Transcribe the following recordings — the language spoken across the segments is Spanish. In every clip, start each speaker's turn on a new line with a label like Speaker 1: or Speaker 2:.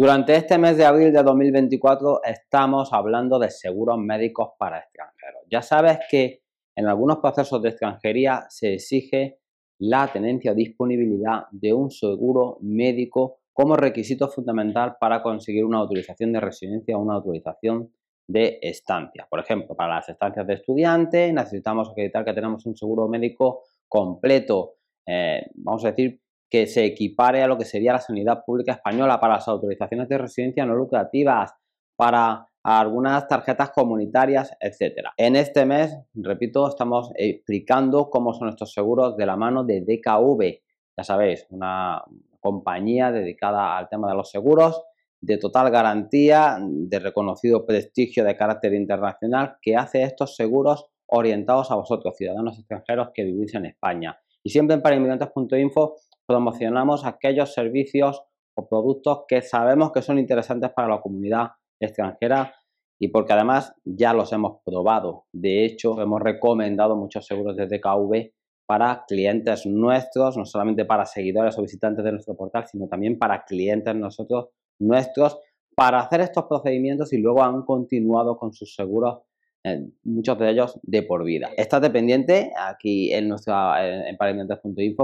Speaker 1: Durante este mes de abril de 2024 estamos hablando de seguros médicos para extranjeros. Ya sabes que en algunos procesos de extranjería se exige la tenencia o disponibilidad de un seguro médico como requisito fundamental para conseguir una autorización de residencia o una autorización de estancia. Por ejemplo, para las estancias de estudiantes necesitamos acreditar que tenemos un seguro médico completo, eh, vamos a decir, que se equipare a lo que sería la sanidad pública española para las autorizaciones de residencia no lucrativas, para algunas tarjetas comunitarias, etcétera. En este mes, repito, estamos explicando cómo son estos seguros de la mano de DKV, ya sabéis, una compañía dedicada al tema de los seguros, de total garantía, de reconocido prestigio de carácter internacional, que hace estos seguros orientados a vosotros, ciudadanos extranjeros que vivís en España. Y siempre en parainmigrantes.info promocionamos aquellos servicios o productos que sabemos que son interesantes para la comunidad extranjera y porque además ya los hemos probado. De hecho, hemos recomendado muchos seguros de KV para clientes nuestros, no solamente para seguidores o visitantes de nuestro portal, sino también para clientes nosotros nuestros para hacer estos procedimientos y luego han continuado con sus seguros eh, muchos de ellos de por vida. Estate pendiente aquí en nuestra en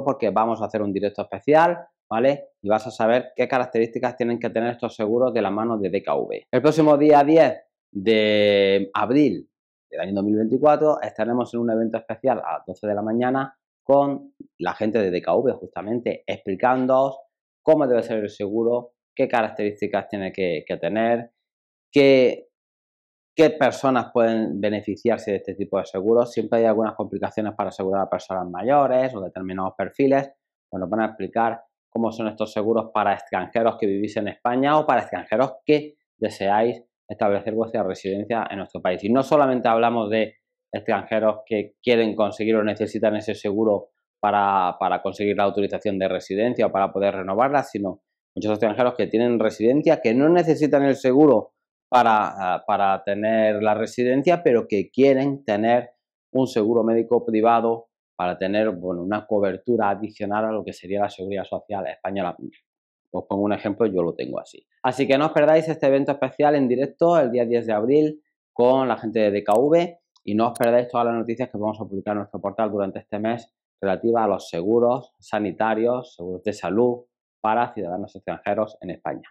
Speaker 1: porque vamos a hacer un directo especial, ¿vale? Y vas a saber qué características tienen que tener estos seguros de la mano de DKV. El próximo día 10 de abril del año 2024 estaremos en un evento especial a las 12 de la mañana con la gente de DKV justamente explicándoos cómo debe ser el seguro, qué características tiene que, que tener, qué ¿Qué personas pueden beneficiarse de este tipo de seguros? Siempre hay algunas complicaciones para asegurar a personas mayores o determinados perfiles. Bueno, van a explicar cómo son estos seguros para extranjeros que vivís en España o para extranjeros que deseáis establecer vuestra residencia en nuestro país. Y no solamente hablamos de extranjeros que quieren conseguir o necesitan ese seguro para, conseguir la autorización de residencia o para poder renovarla, sino muchos extranjeros que tienen residencia, que no necesitan el seguro Ah, para, tener la residencia, pero que quieren tener un seguro médico privado para tener bueno, una cobertura adicional a lo que sería la seguridad social española. Os pongo un ejemplo, yo lo tengo así. Así que no os perdáis este evento especial en directo el día 10 de abril con la gente de DKV y no os perdáis todas las noticias que vamos a publicar en nuestro portal durante este mes relativa a los seguros sanitarios, seguros de salud para ciudadanos extranjeros en España.